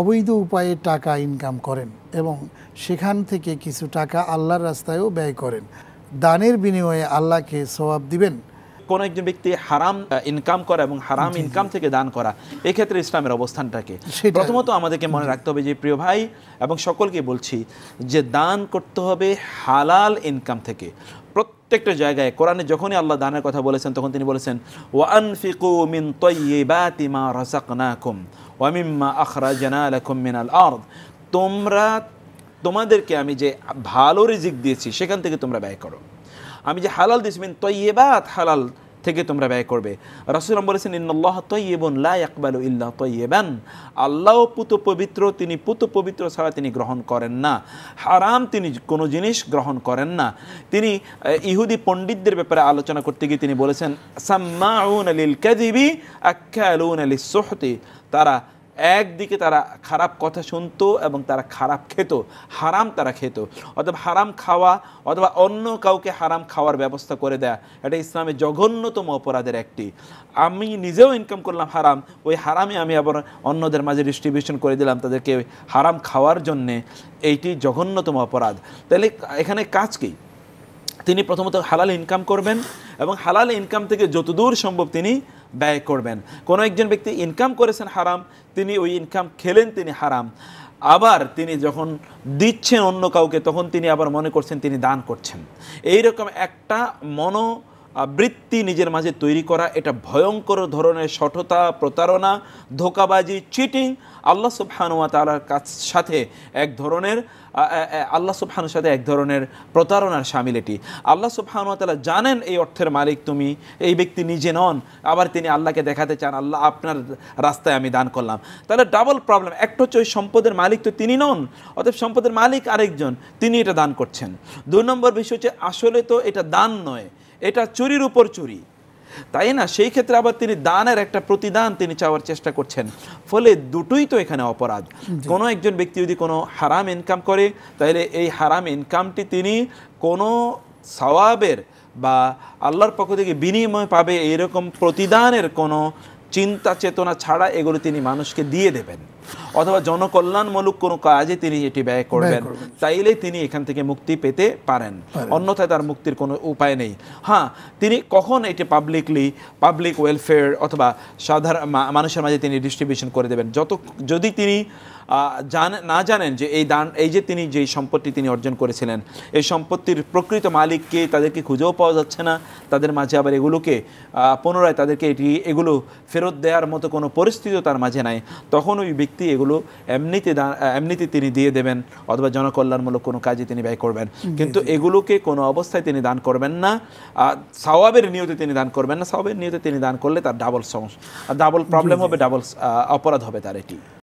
অবৈধ উপায়ে টাকা ইনকাম করেন এবং সেখান থেকে কিছু টাকা আল্লাহর রাস্তায়ও ব্যয় করেন দানের বিনিময়ে আল্লাহকে সবাব দিবেন কোনো একজন ব্যক্তি হারাম ইনকাম করা এবং হারাম ইনকাম থেকে দান করা এক্ষেত্রে ইসলামের অবস্থানটাকে প্রথমত আমাদেরকে মনে রাখতে হবে যে প্রিয় ভাই এবং সকলকে বলছি যে দান করতে হবে হালাল ইনকাম থেকে প্রত্যেকটা জায়গায় কোরআনে যখনই আল্লাহ দানের কথা বলেছেন তখন তিনি বলেছেন আনফিকু মিন তৈবাতি মা রাসাকনাকুম ওয়ামিম্মা আখরাজানা মিনাল আরদ তোমরা তোমাদেরকে আমি যে ভালো রিজিক দিয়েছি সেখান থেকে তোমরা ব্যয় করো আমি যে হালাল দিয়েছি মিন তৈবাত হালাল থেকে তোমরা ব্যয় করবে রসুলাম বলেছেন ইন্নল্লাহ তৈবন লাকবাল ইল্লাহ তৈবান আল্লাহ পুত পবিত্র তিনি পুত পবিত্র ছাড়া তিনি গ্রহণ করেন না হারাম তিনি কোনো জিনিস গ্রহণ করেন না তিনি ইহুদি পণ্ডিতদের ব্যাপারে আলোচনা করতে গিয়ে তিনি বলেছেন সাম্মাউন আলিল কাদিবি আলুন আলি সোহতি তারা একদিকে তারা খারাপ কথা শুনত এবং তারা খারাপ খেত হারাম তারা খেত অথবা হারাম খাওয়া অথবা অন্য কাউকে হারাম খাওয়ার ব্যবস্থা করে দেয়া এটা ইসলামের জঘন্যতম অপরাধের একটি আমি নিজেও ইনকাম করলাম হারাম ওই হারামে আমি আবার অন্যদের মাঝে ডিস্ট্রিবিউশন করে দিলাম তাদেরকে হারাম খাওয়ার জন্যে এইটি জঘন্যতম অপরাধ তাহলে এখানে কাজ কী তিনি প্রথমত হালাল ইনকাম করবেন এবং হালাল ইনকাম থেকে যতদূর সম্ভব তিনি ব্যয় করবেন কোনো একজন ব্যক্তি ইনকাম করেছেন হারাম তিনি ওই ইনকাম খেলেন তিনি হারাম আবার তিনি যখন দিচ্ছেন অন্য কাউকে তখন তিনি আবার মনে করছেন তিনি দান করছেন এই রকম একটা মনো বৃত্তি নিজের মাঝে তৈরি করা এটা ভয়ঙ্কর ধরনের সঠতা প্রতারণা ধোকাবাজি চিটিং আল্লাহ সুফানুয়া তালার কাজ সাথে এক ধরনের আল্লাহ সুফানুর সাথে এক ধরনের প্রতারণার সামিল এটি আল্লাহ সুফানুয়া তালা জানেন এই অর্থের মালিক তুমি এই ব্যক্তি নিজে নন আবার তিনি আল্লাহকে দেখাতে চান আল্লাহ আপনার রাস্তায় আমি দান করলাম তাহলে ডাবল প্রবলেম একটা হচ্ছে ওই সম্পদের মালিক তো তিনি নন অতএব সম্পদের মালিক আরেকজন তিনি এটা দান করছেন দুই নম্বর বিষয় হচ্ছে আসলে তো এটা দান নয় এটা চুরির উপর চুরি তাই না সেই ক্ষেত্রে আবার তিনি দানের একটা প্রতিদান তিনি চাওয়ার চেষ্টা করছেন ফলে দুটোই তো এখানে অপরাধ কোনো একজন ব্যক্তি যদি কোনো হারাম ইনকাম করে তাহলে এই হারাম ইনকামটি তিনি কোনো সওয়াবের বা আল্লাহর পক্ষ থেকে বিনিময় পাবে এরকম প্রতিদানের কোনো চিন্তা চেতনা ছাড়া এগুলো তিনি মানুষকে দিয়ে দেবেন অথবা জনকল্যাণমূলক কোনো কাজে তিনি এটি ব্যয় করবেন তাইলে তিনি এখান থেকে মুক্তি পেতে পারেন অন্যথায় তার মুক্তির কোনো উপায় নেই হ্যাঁ তিনি কখন এটি পাবলিকলি পাবলিক ওয়েলফেয়ার অথবা সাধারণ মানুষের মাঝে তিনি ডিস্ট্রিবিউশন করে দেবেন যত যদি তিনি জান না জানেন যে এই দান এই যে তিনি যে সম্পত্তি তিনি অর্জন করেছিলেন এই সম্পত্তির প্রকৃত মালিককে তাদেরকে খুঁজেও পাওয়া যাচ্ছে না তাদের মাঝে আবার এগুলোকে পুনরায় তাদেরকে এটি এগুলো ফেরত দেওয়ার মতো কোনো পরিস্থিতিও তার মাঝে নাই তখন ওই ব্যক্তি ভিত্তি এগুলো এমনিতে এমনিতে তিনি দিয়ে দেবেন অথবা জনকল্যাণমূলক কোনো কাজে তিনি ব্যয় করবেন কিন্তু এগুলোকে কোনো অবস্থায় তিনি দান করবেন না সওয়াবের নিয়তে তিনি দান করবেন না সওয়াবের নিয়তে তিনি দান করলে তার ডাবল সমস্যা ডাবল প্রবলেম হবে ডাবল অপরাধ হবে তার এটি